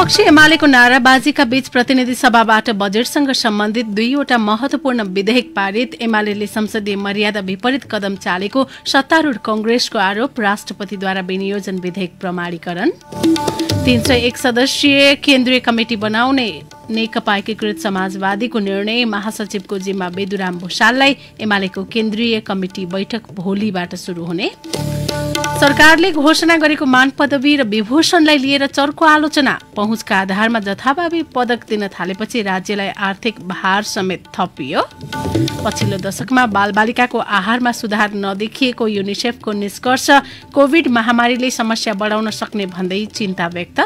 विपक्ष एमालेको नाराबाजीका बीच प्रतिनिधि सभाबाट बजेटसँग सम्बन्धित दुईवटा महत्वपूर्ण विधेयक पारित एमाले संसदीय मर्यादा विपरीत कदम चालेको सत्तारूढ़ कंग्रेसको आरोप राष्ट्रपतिद्वारा विनियोजन विधेयक प्रमाणीकरण तीन सय एक सदस्यीय केन्द्रीय कमिटी बनाउने नेकपा एकीकृत समाजवादीको निर्णय महासचिवको जिम्मा बेदुराम भूषाललाई एमालेको केन्द्रीय कमिटी बैठक भोलिबाट सुरु हुने सरकारले घोषणा गरेको मान पदवी र विभूषणलाई लिएर चर्को आलोचना पहुँचका आधारमा जथाभावी पदक दिन थालेपछि राज्यलाई आर्थिक भार समेत थपियो पछिल्लो दशकमा बालबालिकाको आहारमा सुधार नदेखिएको युनिसेफको निष्कर्ष कोभिड महामारीले समस्या बढाउन सक्ने भन्दै चिन्ता व्यक्त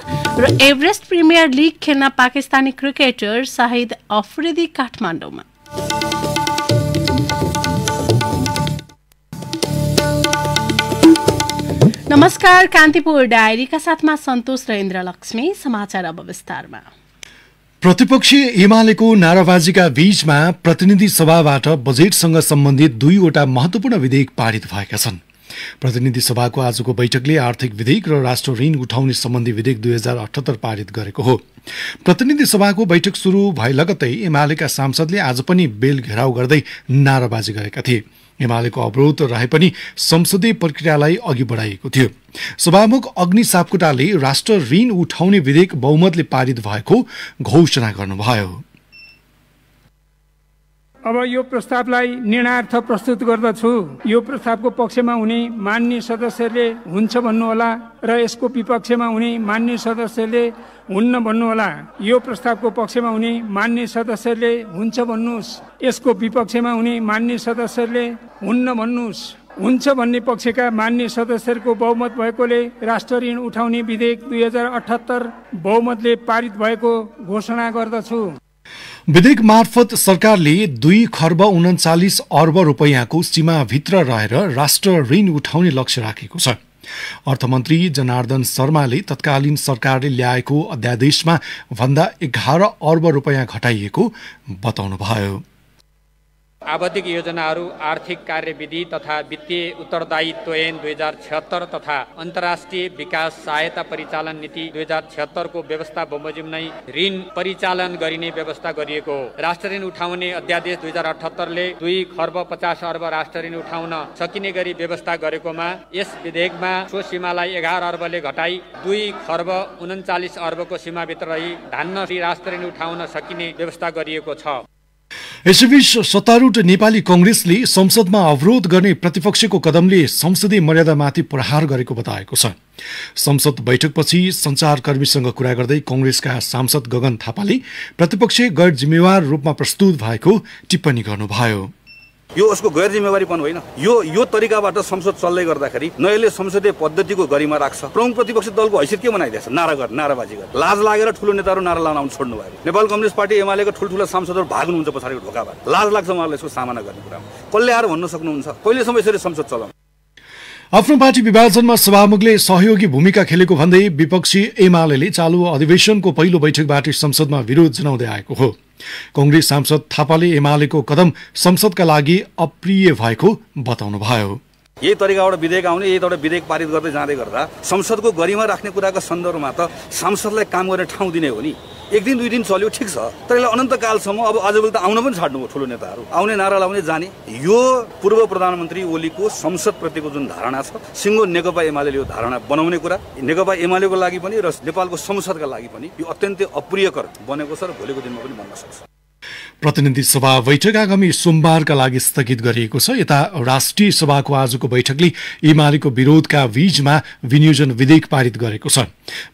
र एभरेस्ट प्रिमियर लिग खेल्न पाकिस्तानी क्रिकेटर साहिद अफ्रिदी काठमाडौँमा नमस्कार कान्तिपुर डायरीका साथमा सन्तोष र लक्ष्मी समाचार अब विस्तारमा प्रतिपक्षी एमालेको नाराबाजीका बीचमा प्रतिनिधि सभाबाट बजेटसँग सम्बन्धित दुईवटा महत्वपूर्ण विधेयक पारित भएका छन् प्रतिनिधि सभाको आजको बैठकले आर्थिक विधेयक र राष्ट्र ऋण उठाउने सम्बन्धी विधेयक दुई हजार अठहत्तर पारित गरेको हो प्रतिनिधि सभाको बैठक सुरु भए लगतै एमालेका सांसदले आज पनि बेल घेराउ गर्दै नाराबाजी गरेका थिए एमालेको अवरोध रहे पनि संसदीय प्रक्रियालाई अघि बढाइएको थियो सभामुख अग्नि सापकोटाले राष्ट्र ऋण उठाउने विधेयक बहुमतले पारित भएको घोषणा गर्नुभयो अब यो प्रस्तावलाई निर्णयार्थ प्रस्तुत गर्दछु यो प्रस्तावको पक्षमा हुने मान्य सदस्यले हुन्छ भन्नुहोला र यसको विपक्षमा हुने मान्य सदस्यले हुन्न भन्नुहोला यो प्रस्तावको पक्षमा हुने मान्य सदस्यले हुन्छ भन्नुहोस् यसको विपक्षमा हुने मान्य सदस्यले हुन्न भन्नुहोस् हुन्छ भन्ने पक्षका मान्य सदस्यहरूको बहुमत भएकोले राष्ट्र ऋण उठाउने विधेयक दुई हजार अठहत्तर बहुमतले पारित भएको घोषणा गर्दछु विधेयक मार्फत सरकारले दुई खर्ब उन्चालिस अर्ब रुपियाँको सीमाभित्र रहेर राष्ट्र ऋण उठाउने लक्ष्य राखेको छ अर्थमन्त्री जनार्दन शर्माले तत्कालीन सरकारले ल्याएको अध्यादेशमा भन्दा एघार अर्ब रुपियाँ घटाइएको बताउनुभयो आवधिक योजनाहरू आर्थिक कार्यविधि तथा वित्तीय ऐन दुई हजार छत्तर तथा अन्तर्राष्ट्रिय विकास सहायता परिचालन नीति दुई हजार छत्तरको व्यवस्था बमोजिम नै ऋण परिचालन गरिने व्यवस्था गरिएको हो राष्ट्र ऋण उठाउने अध्यादेश दुई हजार अठहत्तरले दुई खर्ब पचास अर्ब राष्ट्र ऋण उठाउन सकिने गरी व्यवस्था गरेकोमा यस विधेयकमा सो सीमालाई एघार अर्बले घटाई दुई खर्ब उन्चालिस अर्बको सीमाभित्र रही धान्न राष्ट्र ऋण उठाउन सकिने व्यवस्था गरिएको छ यसैबीच सत्तारूढ़ नेपाली कंग्रेसले संसदमा अवरोध गर्ने प्रतिपक्षको कदमले संसदीय मर्यादामाथि प्रहार गरेको बताएको छ संसद बैठकपछि संचारकर्मीसँग कुरा गर्दै कंग्रेसका सांसद गगन थापाले प्रतिपक्ष गैर जिम्मेवार रूपमा प्रस्तुत भएको टिप्पणी गर्नुभयो यो उसको गैर जिम्मेवारीपन होइन यो यो तरिकाबाट संसद चल्दै गर्दाखेरि नयाँले संसदीय पद्धतिको गरिमा राख्छ प्रमुख प्रतिपक्षी दलको हैसियत के बनाइदिएछ नारा गर नाराबाजी गर लाज लागेर ठुलो नेताहरू नारा लाउन छोड्नु भयो नेपाल कम्युनिस्ट पार्टी एमालेको ठुल्ठुला सांसदहरू भाग्नुहुन्छ पछाडिको ढोकाबाट लाज लाग्छ उहाँहरूलाई यसको सामना गर्ने कुरामा कसले आएर भन्न सक्नुहुन्छ कहिलेसम्म यसरी संसद चलाउनु आफ्नो पार्टी विभाजनमा सभामुखले सहयोगी भूमिका खेलेको भन्दै विपक्षी एमाले चालु अधिवेशनको पहिलो बैठकबाट संसदमा विरोध जनाउँदै आएको हो कंग्रेस सांसद थापाले एमालेको कदम संसदका लागि अप्रिय भएको बताउनुभयो यही तरिकाबाट विधेयक आउने यही तरिका विधेयक पारित गर्दै जाँदै गर्दा संसदको गरिमा राख्ने कुराको सन्दर्भमा त सांसदलाई काम गर्ने ठाउँ दिने हो नि एक दिन दुई दिन चल्यो ठिक छ तर यसलाई अनन्तकालसम्म अब आजभोलि त आउन पनि छाड्नु हो ठुलो नेताहरू आउने नारा लाउने जाने यो पूर्व प्रधानमन्त्री ओलीको संसदप्रतिको जुन धारणा छ सिङ्गो नेकपा एमाले यो धारणा बनाउने कुरा नेकपा एमालेको लागि पनि र नेपालको संसदका लागि पनि यो अत्यन्तै अप्रियकर बनेको छ र भोलिको दिनमा पनि बन्न सक्छ प्रतिनिधि सभा बैठक आगामी सोमबारका लागि स्थगित गरिएको छ यता राष्ट्रिय सभाको आजको बैठकले एमालेको विरोधका बीचमा विनियोजन विधेयक पारित गरेको छ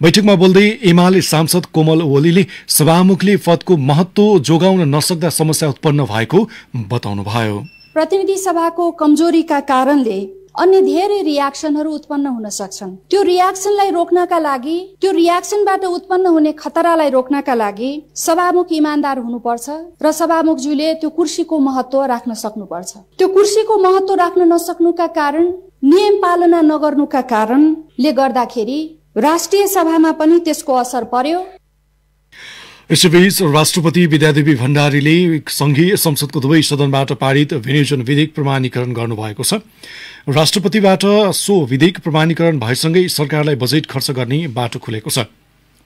बैठकमा बोल्दै एमाले सांसद कोमल ओलीले सभामुखले पदको महत्व जोगाउन नसक्दा समस्या उत्पन्न भएको बताउनुभयो प्रतिनिधि सभाको कमजोरीका कारणले अन्य धेरै रियाक्सनहरू उत्पन्न हुन सक्छन् त्यो रियाक्सनलाई रोक्नका लागि त्यो रियाक्सनबाट उत्पन्न हुने खतरालाई रोक्नका लागि सभामुख इमान्दार हुनुपर्छ र सभामुखज्यूले त्यो कुर्सीको महत्व राख्न सक्नुपर्छ त्यो कुर्सीको महत्व राख्न नसक्नुका कारण नियम पालना नगर्नुका कारणले गर्दाखेरि राष्ट्रिय सभामा पनि त्यसको असर पर्यो यसैबीच राष्ट्रपति विद्यादेवी भण्डारीले संघीय संसदको दुवै सदनबाट पारित विनियोजन विधेयक प्रमाणीकरण गर्नुभएको छ राष्ट्रपतिबाट सो विधेयक प्रमाणीकरण भएसँगै सरकारलाई बजेट खर्च गर्ने बाटो खुलेको छ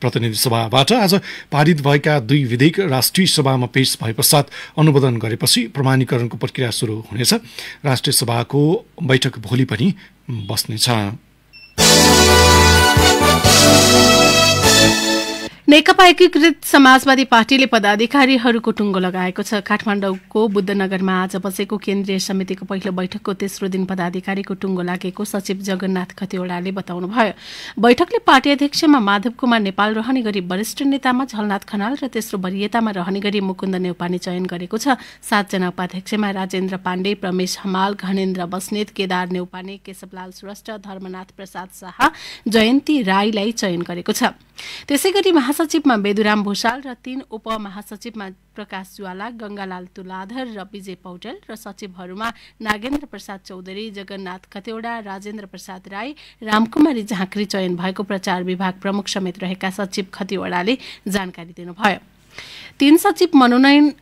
प्रतिनिधि सभाबाट आज पारित भएका दुई विधेयक राष्ट्रिय सभामा पेश भए पश्चात अनुमोदन गरेपछि प्रमाणीकरणको प्रक्रिया सुरु हुनेछ राष्ट्रिय सभाको बैठक भोलि पनि बस्नेछ नेकपा एकीकृत समाजवादी पार्टीले पदाधिकारीहरूको टुङ्गो लगाएको छ काठमाडौँको बुद्धनगरमा आज बसेको केन्द्रीय समितिको पहिलो बैठकको तेस्रो दिन पदाधिकारीको टुङ्गो लागेको सचिव जगन्नाथ खतिवड़ाले बताउनुभयो बैठकले पार्टी अध्यक्षमा माधव कुमार नेपाल रहने गरी वरिष्ठ नेतामा झलनाथ खनाल र तेस्रो वरियतामा रहने गरी मुकुन्द नेउपाने चयन गरेको छ सातजना उपाध्यक्षमा राजेन्द्र पाण्डे प्रमेश हमाल घनेन्द्र बस्नेत केदार नेउपाने केशवलाल श्रेष्ठ धर्मनाथ प्रसाद शाह जयन्ती राईलाई चयन गरेको छ त्यसैगरी महासचिवमा बेदुराम भूषाल र तीन उपमहासचिवमा प्रकाश ज्वाला गंगालाल तुलाधर र विजय पौडेल र सचिवहरूमा नागेन्द्र प्रसाद चौधरी जगन्नाथ खतेडा राजेन्द्र प्रसाद राई रामकुमारी झाँक्री चयन भएको प्रचार विभाग प्रमुख समेत रहेका सचिव खतिवडाले जानकारी दिनुभयो तीन सचिव मनोनयन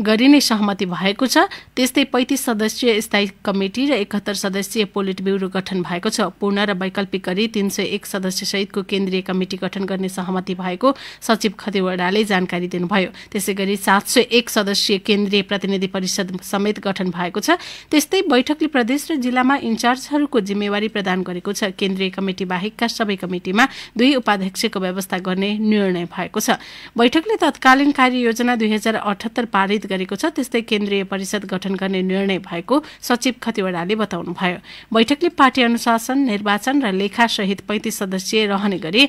गरिने सहमति भएको छ त्यस्तै पैँतिस सदस्यीय स्थायी कमिटी र एकहत्तर सदस्यीय पोलिट ब्युरो गठन भएको छ पूर्ण र वैकल्पिक गरी तीन सय एक सदस्यसहितको केन्द्रीय कमिटी गठन गर्ने सहमति भएको सचिव खतिवड़ाले जानकारी दिनुभयो त्यसै गरी सात सय एक सदस्यीय केन्द्रीय प्रतिनिधि परिषद समेत गठन भएको छ त्यस्तै बैठकले प्रदेश र जिल्लामा इन्चार्जहरूको जिम्मेवारी प्रदान गरेको छ केन्द्रीय कमिटी बाहेकका सबै कमिटीमा दुई उपाध्यक्षको व्यवस्था गर्ने निर्णय भएको छ बैठकले तत्कालीन कार्ययोजना दुई हजार अठहत्तर पारित गरेको छ त्यस्तै केन्द्रीय परिषद गठन गर्ने निर्णय भएको सचिव खतिवड़ाले बताउनुभयो बैठकले पार्टी अनुशासन निर्वाचन र लेखा सहित पैँतिस सदस्यीय रहने गरी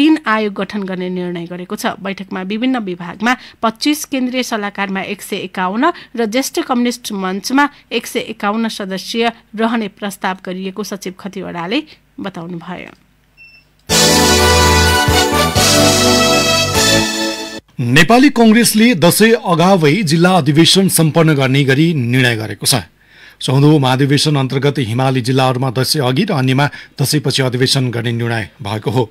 तीन आयोग गठन गर्ने निर्णय गरेको छ बैठकमा विभिन्न विभागमा पच्चिस केन्द्रीय सल्लाहकारमा एक सय एकाउन्न र ज्येष्ठ कम्युनिष्ट मञ्चमा एक सय एकाउन्न सदस्यीय रहने प्रस्ताव गरिएको सचिव खतिवड़ाले बताउनुभयो नेपाली कंग्रेसले दशै अगावै जिल्ला अधिवेशन सम्पन्न गर्ने गरी निर्णय गरेको छ चौधौँ महाधिवेशन अन्तर्गत हिमाली जिल्लाहरूमा दसैँ अघि र अन्यमा दसैँपछि अधिवेशन गर्ने निर्णय भएको हो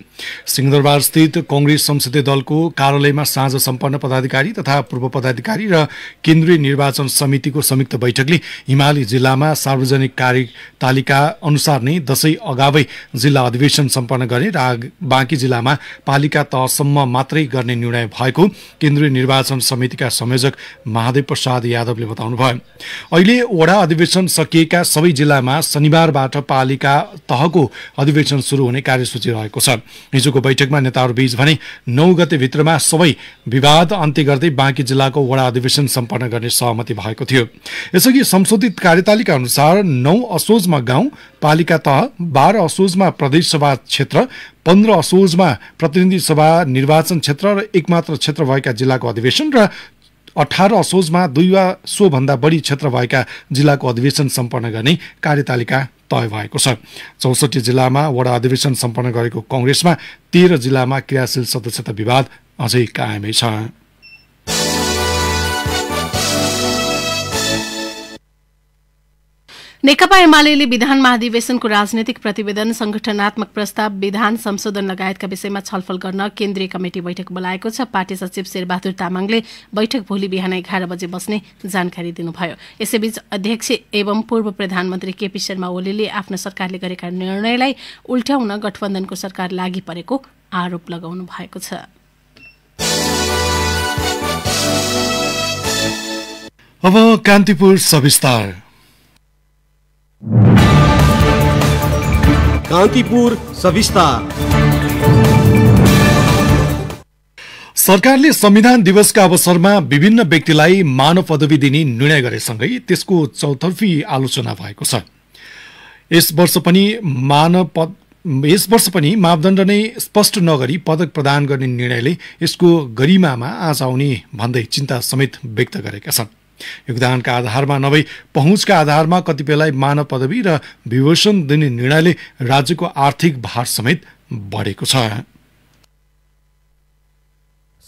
सिंहदरबारस्थित कङ्ग्रेस संसदीय दलको कार्यालयमा साँझ सम्पन्न पदाधिकारी तथा पूर्व पदाधिकारी र केन्द्रीय निर्वाचन समितिको संयुक्त बैठकले हिमाली जिल्लामा सार्वजनिक कार्य तालिका अनुसार नै दसैँ अगावै जिल्ला अधिवेशन सम्पन्न गर्ने र बाँकी जिल्लामा पालिका तहसम्म मात्रै गर्ने निर्णय भएको केन्द्रीय निर्वाचन समितिका संयोजक महादेव प्रसाद यादवले बताउनुभयो अहिले वडा अधिवेशन अधिवेशन सकिएका सबै जिल्लामा शनिबारबाट पालिका तहको अधिवेशन सुरु हुने कार्यसूची रहेको छ हिजोको बैठकमा नेताहरूबीच भने नौ गते भित्रमा सबै विवाद अन्त्य गर्दै बाँकी जिल्लाको वडा अधिवेशन सम्पन्न गर्ने सहमति भएको थियो यसअघि संशोधित कार्यतालिका अनुसार नौ असोजमा गाउँ पालिका तह बाह्र असोजमा प्रदेश सभा क्षेत्र पन्ध्र असोजमा प्रतिनिधि सभा निर्वाचन क्षेत्र र एकमात्र क्षेत्र भएका जिल्लाको अधिवेशन र अठार असोजमा दुई वा सोभन्दा बढी क्षेत्र भएका जिल्लाको अधिवेशन सम्पन्न गर्ने कार्यतालिका तय भएको छ चौसठी जिल्लामा वडा अधिवेशन सम्पन्न गरेको कङ्ग्रेसमा तेह्र जिल्लामा क्रियाशील सदस्यता विवाद अझै कायमै छ नेकपा एमाले विधान महाधिवेशनको राजनैतिक प्रतिवेदन संगठनात्मक प्रस्ताव विधान संशोधन लगायतका विषयमा छलफल गर्न केन्द्रीय कमिटी बैठक बोलाएको छ पार्टी सचिव शेरबहादुर तामाङले बैठक भोलि बिहान एघार बजे बस्ने जानकारी दिनुभयो यसैबीच अध्यक्ष एवं पूर्व प्रधानमन्त्री केपी शर्मा ओलीले आफ्नो सरकारले गरेका निर्णयलाई उल्ट्याउन गठबन्धनको सरकार लागि परेको आरोप लगाउनु भएको छ अब कान्तिपुर सविस्तार कान्तिपुर सविस्तार सरकारले संविधान दिवसका अवसरमा विभिन्न व्यक्तिलाई मानव पदवी दिने निर्णय गरेसँगै त्यसको चौतर्फी आलोचना भएको छ यस वर्ष पनि यस वर्ष पनि मापदण्ड नै स्पष्ट नगरी पदक प्रदान गर्ने निर्णयले यसको गरिमामा आज आउने भन्दै चिन्ता समेत व्यक्त गरेका छन् योगदानका आधारमा नभई पहुँचका आधारमा कतिपयलाई मानव पदवी र विभूषण दिने निर्णयले राज्यको आर्थिक भार समेत बढेको छ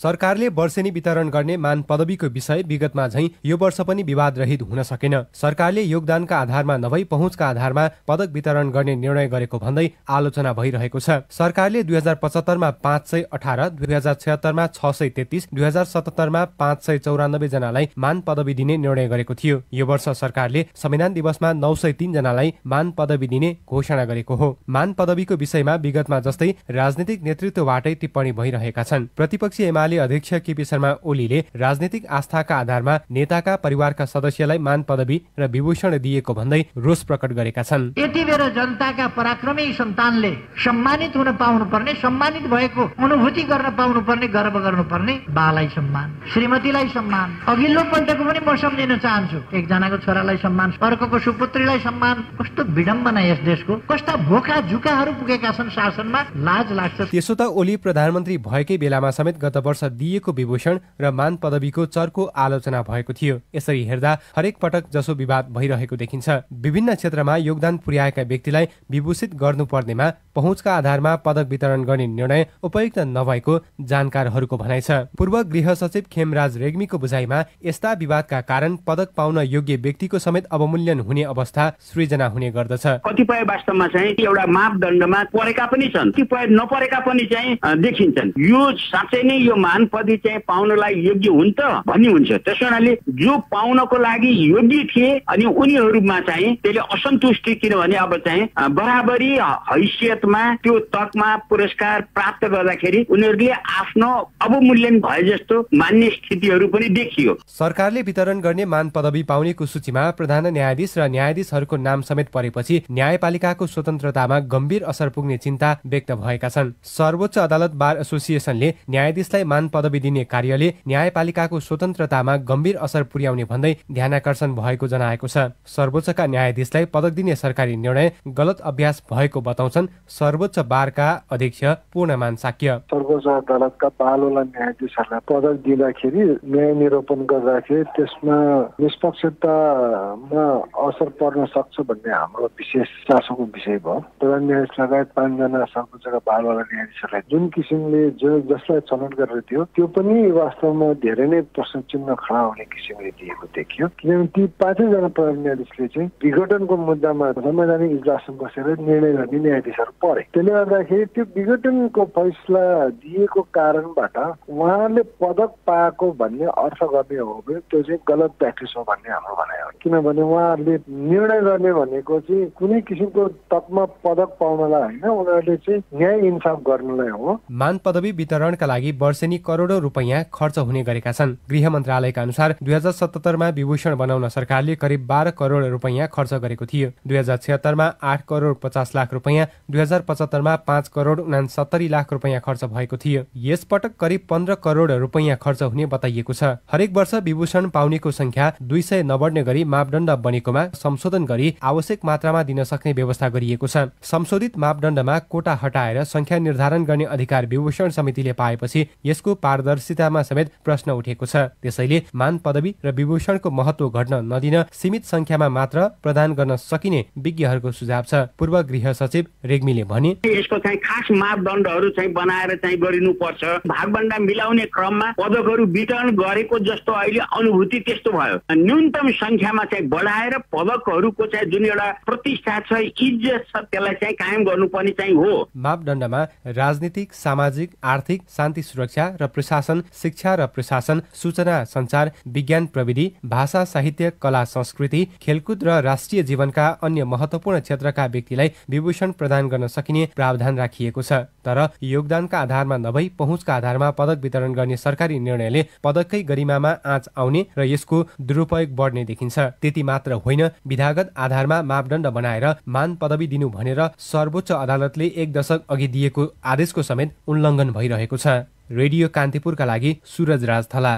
सरकारले वर्षेनी वितरण गर्ने मान पदवीको विषय विगतमा झैं यो वर्ष पनि विवादरहित हुन सकेन सरकारले योगदानका आधारमा नभई पहुँचका आधारमा पदक वितरण गर्ने निर्णय गरेको भन्दै आलोचना भइरहेको छ सरकारले दुई हजार पचहत्तरमा पाँच सय अठार दुई हजार छयत्तरमा छ सय तेत्तिस दुई हजार सतहत्तरमा पाँच सय चौरानब्बे जनालाई मान पदवी दिने निर्णय गरेको थियो यो वर्ष सरकारले संविधान दिवसमा नौ सय जनालाई मान पदवी दिने घोषणा गरेको हो मान पदवीको विषयमा विगतमा जस्तै राजनीतिक नेतृत्वबाटै टिप्पणी भइरहेका छन् प्रतिपक्षी एमाले एमाले अध्यक्ष केपी शर्मा ओलीले राजनीतिक आस्थाका आधारमा नेताका परिवारका सदस्यलाई मान पदवी र विभूषण दिएको भन्दै रोष प्रकट गरेका छन् यति बेला जनताका पराक्रमी सन्तानले सम्मानित हुन पाउनु पर्ने सम्मानित भएको अनुभूति गर्न पाउनु पर्ने गर्व गर्नु पर्ने बालाई सम्मान श्रीमतीलाई सम्मान अघिल्लो पल्टको पनि म सम्झिन चाहन्छु एकजनाको छोरालाई सम्मान अर्कोको सुपुत्रीलाई सम्मान कस्तो विडम्बना यस देशको कस्ता भोका झुकाहरू पुगेका छन् शासनमा लाज लाग्छ त्यसो त ओली प्रधानमन्त्री भएकै बेलामा समेत गत वर्ष वर्ष दिएको विभूषण र मान पदवीको चर्को आलोचना भएको थियो यसरी हेर्दा हरेक पटक जसो विवाद भइरहेको देखिन्छ विभिन्न क्षेत्रमा योगदान पुर्याएका व्यक्तिलाई विभूषित गर्नुपर्नेमा पहुँचका आधारमा पदक वितरण गर्ने निर्णय उपयुक्त नभएको जानकारहरूको भनाइ छ पूर्व गृह सचिव खेमराज रेग्मीको बुझाइमा यस्ता विवादका कारण पदक पाउन योग्य व्यक्तिको समेत अवमूल्यन हुने अवस्था सृजना हुने गर्दछ कतिपय वास्तवमा चाहिँ एउटा मापदण्डमा परेका पनि छन् कतिपय नपरेका पनि चाहिँ देखिन्छन् यो साँच्चै नै यो महान पदवी चाहिँ पाउनलाई योग्य हुन् त भन्ने हुन्छ त्यस कारणले जो पाउनको लागि योग्य थिए अनि उनीहरूमा चाहिँ त्यसले असन्तुष्टि किनभने अब चाहिँ बराबरी हैसियतमा त्यो तकमा पुरस्कार प्राप्त गर्दाखेरि उनीहरूले आफ्नो अवमूल्यन भए जस्तो मान्ने स्थितिहरू पनि देखियो सरकारले वितरण गर्ने मान पदवी पाउनेको सूचीमा प्रधान न्यायाधीश र न्यायाधीशहरूको नाम समेत परेपछि न्यायपालिकाको स्वतन्त्रतामा गम्भीर असर पुग्ने चिन्ता व्यक्त भएका छन् सर्वोच्च अदालत बार एसोसिएसनले न्यायाधीशलाई मान समान पदवी दिने कार्यले न्यायपालिकाको स्वतन्त्रतामा गम्भीर असर पुर्याउने भन्दै ध्यानकर्षण भएको जनाएको छ सर्वोच्चका न्यायाधीशलाई पदक दिने सरकारी निर्णय गलत अभ्यास भएको बताउँछन् सर्वोच्च बारका अध्यक्ष पूर्णमान साक्य सर्वोच्च अदालतका पालोला न्यायाधीशहरूलाई पदक दिँदाखेरि न्याय निरूपण गर्दाखेरि त्यसमा निष्पक्षतामा असर पर्न सक्छ भन्ने हाम्रो विशेष चासोको विषय भयो प्रधान न्यायाधीश लगायत पाँचजना सर्वोच्चका बालवाला न्यायाधीशहरूलाई जुन किसिमले जो जसलाई छनौट गरेर थियो त्यो पनि वास्तवमा धेरै नै प्रश्न चिन्ह खडा हुने किसिमले दिएको देखियो किनभने ती पाँचैजना प्रधान न्यायाधीशले चाहिँ विघटनको मुद्दामा संवैधानिक इजलासमा बसेर निर्णय गर्ने न्यायाधीशहरू परे त्यसले गर्दाखेरि त्यो विघटनको फैसला दिएको कारणबाट उहाँले पदक पाएको भन्ने अर्थ गर्ने हो भने त्यो चाहिँ गलत प्र्याक्टिस हो भन्ने हाम्रो भनाइ हो किनभने उहाँहरूले निर्णय गर्ने भनेको चाहिँ कुनै किसिमको तपमा पदक पाउनलाई होइन उनीहरूले चाहिँ न्याय इन्साफ गर्नलाई हो मान पदवी वितरणका लागि वर्षेनी करोडौँ रुपियाँ खर्च हुने गरेका छन् गृह मन्त्रालयका अनुसार दुई हजार सतहत्तरमा विभूषण बनाउन सरकारले करिब बाह्र करोड रुपियाँ खर्च गरेको थियो दुई हजार छिहत्तरमा आठ करोड पचास लाख रुपियाँ दुई हजार पचहत्तरमा पाँच करोड उनासत्तरी लाख रुपियाँ खर्च भएको थियो यसपटक करिब पन्ध्र करोड रुपियाँ खर्च हुने बताइएको छ हरेक वर्ष विभूषण पाउनेको संख्या दुई सय नबढ्ने गरी मापदण्ड बनेकोमा संशोधन गरी आवश्यक मात्रामा दिन सक्ने व्यवस्था गरिएको छ संशोधित मापदण्डमा कोटा हटाएर संख्या निर्धारण गर्ने अधिकार विभूषण समितिले पाएपछि यसको यसको पारदर्शितामा समेत प्रश्न उठेको छ त्यसैले मान पदवी र विभूषणको महत्व घट्न नदिन सीमित संख्यामा मात्र प्रदान गर्न सकिने विज्ञहरूको सुझाव छ पूर्व गृह सचिव रेग्मीले भने यसको चाहिँ खास मापदण्डहरू चाहिँ बनाएर चाहिँ गरिनुपर्छ भागभन्दा मिलाउने क्रममा पदकहरू वितरण गरेको जस्तो अहिले अनुभूति त्यस्तो भयो न्यूनतम संख्यामा चाहिँ बढाएर पदकहरूको चाहिँ जुन एउटा प्रतिष्ठा छ इज्जत छ त्यसलाई चाहिँ कायम गर्नुपर्ने चाहिँ हो मापदण्डमा राजनीतिक सामाजिक आर्थिक शान्ति सुरक्षा र प्रशासन शिक्षा र प्रशासन सूचना संचार विज्ञान प्रविधि भाषा साहित्य कला संस्कृति खेलकुद र राष्ट्रिय जीवनका अन्य महत्त्वपूर्ण क्षेत्रका व्यक्तिलाई विभूषण प्रदान गर्न सकिने प्रावधान राखिएको छ तर योगदानका आधारमा नभई पहुँचका आधारमा पदक वितरण गर्ने सरकारी निर्णयले पदककै गरिमामा आँच आउने र यसको दुरुपयोग बढ्ने देखिन्छ त्यति मात्र होइन विधागत आधारमा मापदण्ड बनाएर मान पदवी दिनु भनेर सर्वोच्च अदालतले एक दशक अघि दिएको आदेशको समेत उल्लङ्घन भइरहेको छ रेडियो कान्तिपुरका लागि सुरज राज थला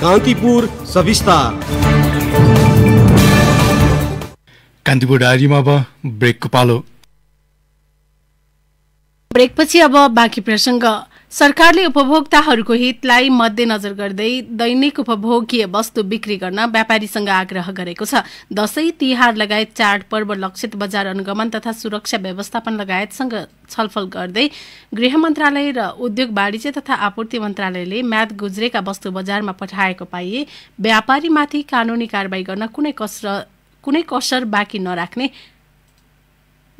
कान्तिपुर सविस्तार कान्तिपुर डायरीमा अब ब्रेकको पालो ब्रेकपछि अब बाँकी प्रसङ्ग सरकारले उपभोक्ताहरूको हितलाई मध्यनजर गर्दै दैनिक उपभोगीय वस्तु बिक्री गर्न व्यापारीसँग आग्रह गरेको छ दशैं तिहार लगायत चाडपर्व लक्षित बजार अनुगमन तथा सुरक्षा व्यवस्थापन लगायतसँग छलफल गर्दै गृह मन्त्रालय र उद्योग वाणिज्य तथा आपूर्ति मन्त्रालयले म्याद गुज्रेका वस्तु बजारमा पठाएको पाइए व्यापारीमाथि कानूनी कारवाही गर्न कुनै कसर कुनै कसर बाँकी नराख्ने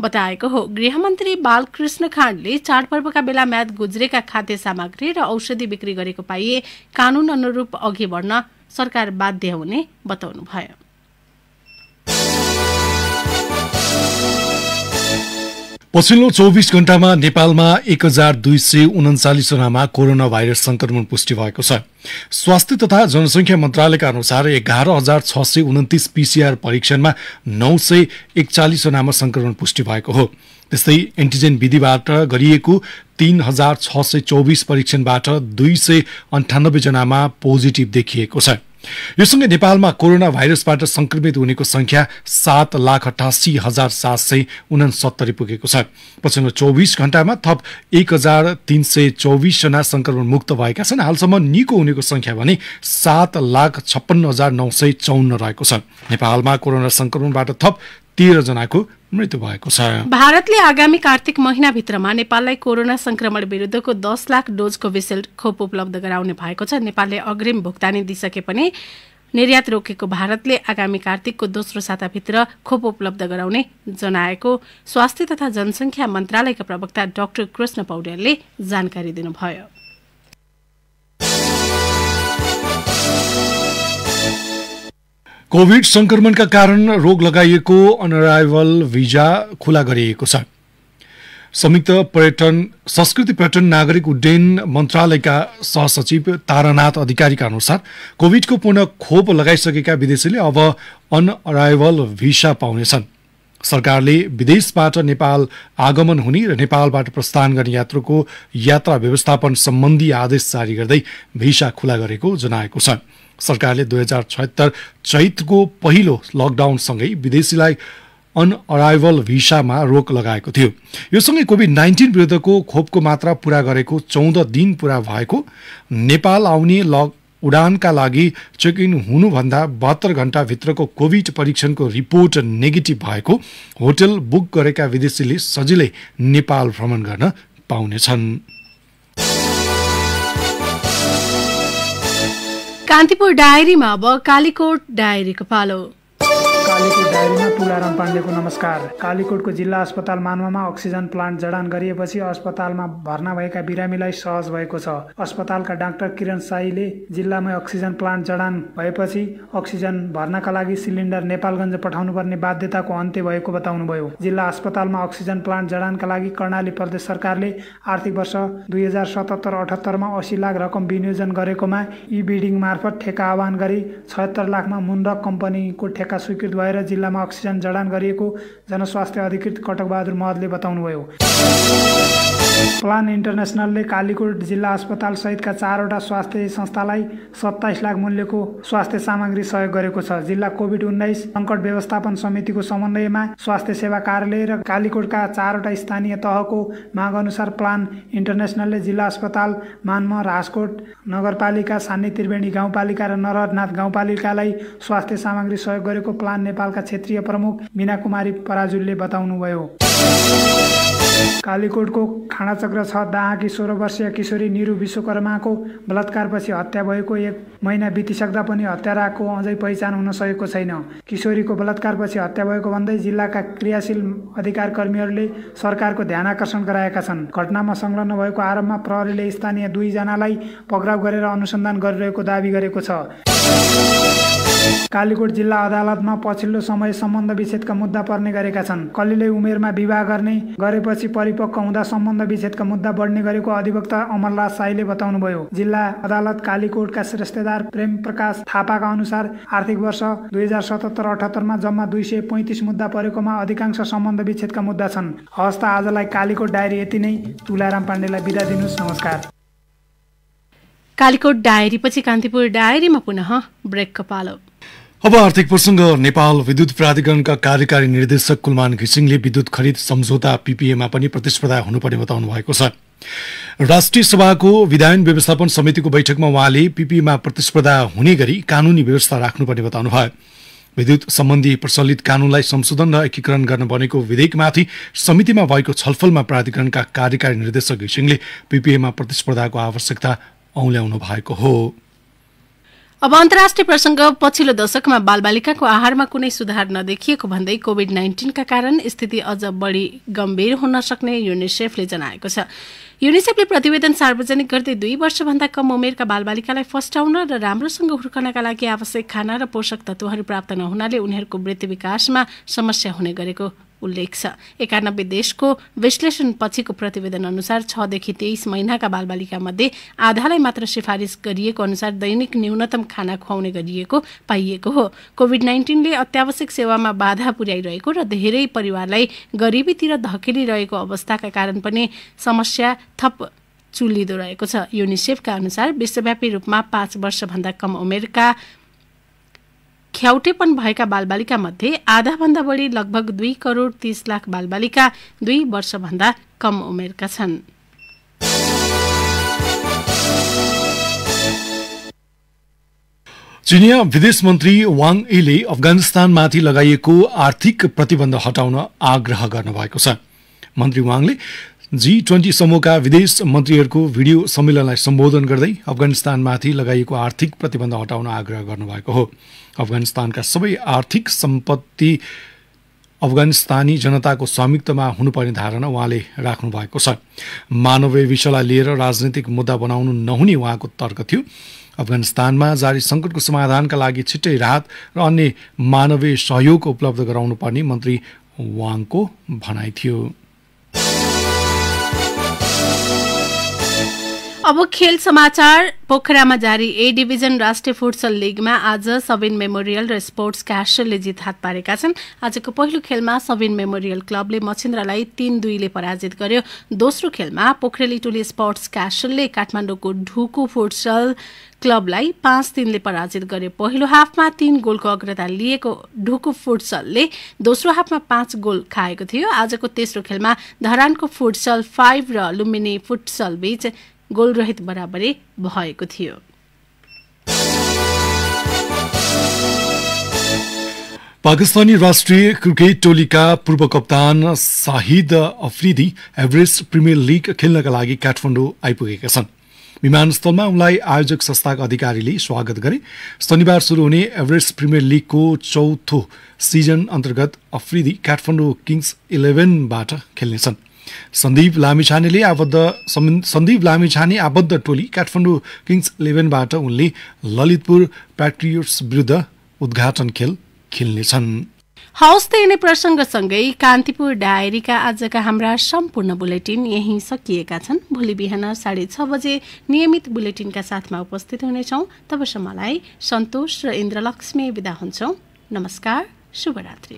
बताएको हो गृहमन्त्री बालकृष्ण खाँडले चाडपर्वका बेला म्याद गुज्रेका खाद्य सामग्री र औषधि बिक्री गरेको पाइए कानून अनुरूप अघि बढ्न सरकार बाध्य हुने बताउनुभयो पछिल्लो चौबिस घण्टामा नेपालमा एक हजार दुई सय उन्चालिसजनामा कोरोना भाइरस संक्रमण पुष्टि भएको छ स्वास्थ्य तथा जनसङ्ख्या मन्त्रालयका अनुसार एघार हजार छ सय उन्तिस पिसिआर परीक्षणमा नौ सय एकचालिसजनामा संक्रमण पुष्टि भएको हो त्यस्तै एन्टिजेन विधिबाट गरिएको तीन हजार छ सय चौबिस परीक्षणबाट दुई सय अन्ठानब्बेजनामा पोजिटिभ देखिएको छ यो सँगै नेपालमा कोरोना भाइरसबाट संक्रमित हुनेको संख्या सात लाख अठासी हजार सात सय उनसत्तरी पुगेको छ पछिल्लो चौबिस घण्टामा थप एक हजार तीन सय चौबिसजना संक्रमण मुक्त भएका छन् हालसम्म निको हुनेको संख्या भने सात लाख छप्पन्न हजार नौ सय चौन्न रहेको छ नेपालमा कोरोना संक्रमणबाट थप तेह्रजनाको मृत्यु भएको छ भारतले आगामी कार्तिक महिनाभित्रमा नेपाललाई कोरोना संक्रमण विरुद्धको दस लाख डोज कोभिसिल्ड खोप उपलब्ध गराउने भएको छ नेपालले अग्रिम भुक्तानी दिइसके पनि निर्यात रोकेको भारतले आगामी कार्तिकको दोस्रो साताभित्र खोप उपलब्ध गराउने जनाएको स्वास्थ्य तथा जनसङ्ख्या मन्त्रालयका प्रवक्ता डाक्टर कृष्ण पौड्यालले जानकारी दिनुभयो कोभिड संक्रमणका कारण रोग लगाइएको अनराइभल भिजा खुला गरिएको छ संयुक्त पर्यटन संस्कृति पर्यटन नागरिक उड्डयन मन्त्रालयका सहसचिव तारानाथ अधिकारीका अनुसार कोभिडको पूर्ण खोप लगाइसकेका विदेशीले अब अनअराइभल भिसा पाउनेछन् सरकारले विदेशबाट नेपाल आगमन हुने र नेपालबाट प्रस्थान गर्ने यात्रुको यात्रा व्यवस्थापन सम्बन्धी आदेश जारी गर्दै भिसा खुला गरेको जनाएको छ सरकारले दुई हजार छत्तर चैतको पहिलो लकडाउनसँगै विदेशीलाई अनअराइभल भिसामा रोक लगाएको थियो योसँगै कोभिड नाइन्टिन विरुद्धको खोपको मात्रा पुरा गरेको चौध दिन पुरा भएको नेपाल आउने लग उडानका लागि चेक इन हुनुभन्दा बहत्तर घन्टाभित्रको कोभिड परीक्षणको रिपोर्ट नेगेटिभ भएको होटल बुक गरेका विदेशीले सजिलै नेपाल भ्रमण गर्न पाउनेछन् कान्तिपुर डायरीमा अब कालीकोट डायरीको पालो कालीकोट डायरीमा तुलाराम पाण्डेको नमस्कार कालीकोटको जिल्ला अस्पताल मानवामा अक्सिजन प्लान्ट जडान गरिएपछि अस्पतालमा भर्ना भएका बिरामीलाई सहज भएको छ अस्पतालका डाक्टर किरण साईले जिल्लामा अक्सिजन प्लान्ट जडान भएपछि अक्सिजन भर्नाका लागि सिलिन्डर नेपालगञ्ज पठाउनुपर्ने बाध्यताको अन्त्य भएको बताउनुभयो जिल्ला अस्पतालमा अक्सिजन प्लान्ट जडानका लागि कर्णाली प्रदेश सरकारले आर्थिक वर्ष दुई हजार सतहत्तर अठहत्तरमा असी लाख रकम विनियोजन गरेकोमा ई बिडिङ मार्फत ठेका आह्वान गरी छयत्तर लाखमा मुनरक कम्पनीको ठेका स्वीकृत भएर जिल्लामा अक्सिजन जडान गरिएको जनस्वास्थ्य अधिकृत कटकबहादुर महतले बताउनुभयो प्लान इन्टरनेसनलले कालीकोट जिल्ला अस्पताल सहितका चारवटा स्वास्थ्य संस्थालाई सत्ताइस लाख मूल्यको स्वास्थ्य सामग्री सहयोग गरेको छ जिल्ला कोभिड उन्नाइस सङ्कट व्यवस्थापन समितिको समन्वयमा स्वास्थ्य सेवा कार्यालय र कालीकोटका चारवटा स्थानीय तहको माग अनुसार प्लान इन्टरनेसनलले जिल्ला अस्पताल मानमह राजकोट नगरपालिका सान्ने त्रिवेणी गाउँपालिका र नरहरनाथ गाउँपालिकालाई स्वास्थ्य सामग्री सहयोग गरेको प्लान नेपालका क्षेत्रीय प्रमुख मिना कुमारी पराजुलले बताउनुभयो कालीकोटको खाँडाचक्र छ दाहाकी सोह्र वर्षीय किशोरी निरु विश्वकर्माको बलात्कारपछि हत्या भएको एक महिना बितिसक्दा पनि हत्याराको अझै पहिचान हुन सकेको छैन किशोरीको बलात्कारपछि हत्या भएको भन्दै जिल्लाका क्रियाशील अधिकार कर्मीहरूले सरकारको ध्यान आकर्षण गराएका छन् घटनामा संलग्न भएको आरोपमा प्रहरीले स्थानीय दुईजनालाई पक्राउ गरेर अनुसन्धान गरिरहेको दावी गरेको छ कालीकोट जिल्ला अदालतमा पछिल्लो समय सम्बन्ध विच्छेदका मुद्दा पर्ने गरेका छन् कलिलै उमेरमा विवाह गर्ने गरेपछि पछि परिपक्व हुँदा सम्बन्ध विच्छेदका मुद्दा बढ्ने गरेको अधिवक्ता अमरलाल साईले बताउनुभयो जिल्ला अदालत कालीकोटका श्रेष्ठदार प्रेम प्रकाश थापाका अनुसार आर्थिक वर्ष दुई हजार सतहत्तर अठहत्तरमा जम्मा दुई सय पैँतिस मुद्दा परेकोमा अधिकांश सम्बन्ध विच्छेदका मुद्दा छन् हवस् त आजलाई कालीकोट डायरी यति नै तुलाराम पाण्डेलाई बिदा दिनुहोस् नमस्कार कालीकोट डायरी पछि कान्तिपुर डायरीमा पुनः ब्रेकको पालो अब आर्थिक प्रसङ्ग नेपाल विद्युत प्राधिकरणका कार्यकारी निर्देशक कुलमान घिसिङले विद्युत खरिद सम्झौता पीपीएमा पनि प्रतिस्पर्धा हुनुपर्ने बताउनु भएको छ राष्ट्रिय सभाको विधायन व्यवस्थापन समितिको बैठकमा उहाँले पीपीएमा प्रतिस्पर्धा हुने गरी कानूनी व्यवस्था राख्नुपर्ने बताउनुभयो विद्युत सम्बन्धी प्रचलित कानूनलाई संशोधन र एकीकरण गर्न बनेको विधेयकमाथि समितिमा भएको छलफलमा प्राधिकरणका कार्यकारी निर्देशक घिसिङले पीपीएमा प्रतिस्पर्धाको आवश्यकता औल्याउनु भएको हो अब अन्तर्राष्ट्रिय प्रसङ्ग पछिल्लो दशकमा बालबालिकाको आहारमा कुनै सुधार नदेखिएको भन्दै कोविड नाइन्टिनका कारण स्थिति अझ बढी गम्भीर हुन सक्ने युनिसेफले जनाएको छ युनिसेफले प्रतिवेदन सार्वजनिक गर्दै दुई वर्षभन्दा कम उमेरका बालबालिकालाई फस्टाउन र राम्रोसँग हुर्कनका लागि आवश्यक खाना र पोषक तत्त्वहरू प्राप्त नहुनाले उनीहरूको वृत्ति विकासमा समस्या हुने गरेको उल्लेख छ एकानब्बे देशको विश्लेषण पछिको प्रतिवेदन अनुसार छदेखि तेइस महिनाका बालबालिका मध्ये आधालाई मात्र सिफारिस गरिएको अनुसार दैनिक न्यूनतम खाना खुवाउने गरिएको पाइएको हो कोभिड नाइन्टिनले अत्यावश्यक सेवामा बाधा पुर्याइरहेको र धेरै परिवारलाई गरिबीतिर धकेलिरहेको अवस्थाका कारण पनि समस्या थप चुलिँदो रहेको छ युनिसेफका अनुसार विश्वव्यापी रूपमा पाँच वर्षभन्दा कम उमेरका ख्याउटेपन भएका मध्ये आधाभन्दा बढी लगभग दुई करोड तीस लाख बालबालिका दुई वर्षभन्दा कम उमेरका छन् चिनिया विदेश मन्त्री वाङ ईले अफगानिस्तानमाथि लगाइएको आर्थिक प्रतिबन्ध हटाउन आग्रह गर्नुभएको छ मन्त्री वाङले जी ट्वेन्टी समूहका विदेश मन्त्रीहरूको भिडियो सम्मेलनलाई सम्बोधन गर्दै अफगानिस्तानमाथि लगाइएको आर्थिक प्रतिबन्ध हटाउन आग्रह गर्नुभएको हो अफगानिस्तानका सबै आर्थिक सम्पत्ति अफगानिस्तानी जनताको स्वामित्वमा हुनुपर्ने धारणा उहाँले राख्नु भएको छ मानवीय विषयलाई लिएर राजनैतिक मुद्दा बनाउनु नहुने उहाँको तर्क थियो अफगानिस्तानमा जारी सङ्कटको समाधानका लागि छिट्टै राहत र अन्य मानवीय सहयोग उपलब्ध गराउनुपर्ने मन्त्री वाङको भनाइ थियो अब खेल समाचार पोखरामा जारी ए डिभिजन राष्ट्रिय फुटसल लिगमा आज सबिन मेमोरियल र स्पोर्ट्स क्यासलले जित हात पारेका छन् आजको पहिलो खेलमा सबिन मेमोरियल क्लबले मछिन्द्रलाई तीन दुईले पराजित गर्यो दोस्रो खेलमा पोखरेली टोली स्पोर्ट्स क्यासलले काठमाडौँको ढुकु फुटसल क्लबलाई पाँच तिनले पराजित गर्यो पहिलो हाफमा तीन गोलको अग्रता लिएको ढुकु फुटसलले दोस्रो हाफमा पाँच गोल खाएको थियो आजको तेस्रो खेलमा धरानको फुटसल फाइभ र लुम्बिनी फुटसल बीच गोलरहित बराबरी भएको थियो पाकिस्तानी राष्ट्रिय क्रिकेट टोलीका पूर्व कप्तान Shahid Afridi Everest premier league खेल्नका लागि काठमाडौँ आइपुगेका छन् विमानस्थलमा उनलाई आयोजक संस्थाका अधिकारीले स्वागत गरे शनिबार सुरु हुने एभरेस्ट प्रिमियर लिगको चौथो सिजन अन्तर्गत अफ्रिदी काठमाडौँ किङ्स इलेभेनबाट खेल्नेछन् सन्दीप लामिछानेले आबद्ध सन्दीप लामिछाने आबद्ध टोली काठमाडौँ किङ्स इलेभेनबाट उनले ललितपुर प्याट्रियट्स विरुद्ध उद्घाटन खेल खेल्नेछन् हवस् त यिनै प्रसङ्गसँगै कान्तिपुर डायरीका आजका हाम्रा सम्पूर्ण बुलेटिन यहीँ सकिएका छन् भोलि बिहान साढे छ बजे नियमित बुलेटिनका साथमा उपस्थित हुनेछौँ तबसम्मलाई सन्तोष र इन्द्रलक्ष्मी विदा हुन्छौँ नमस्कार शुभरात्री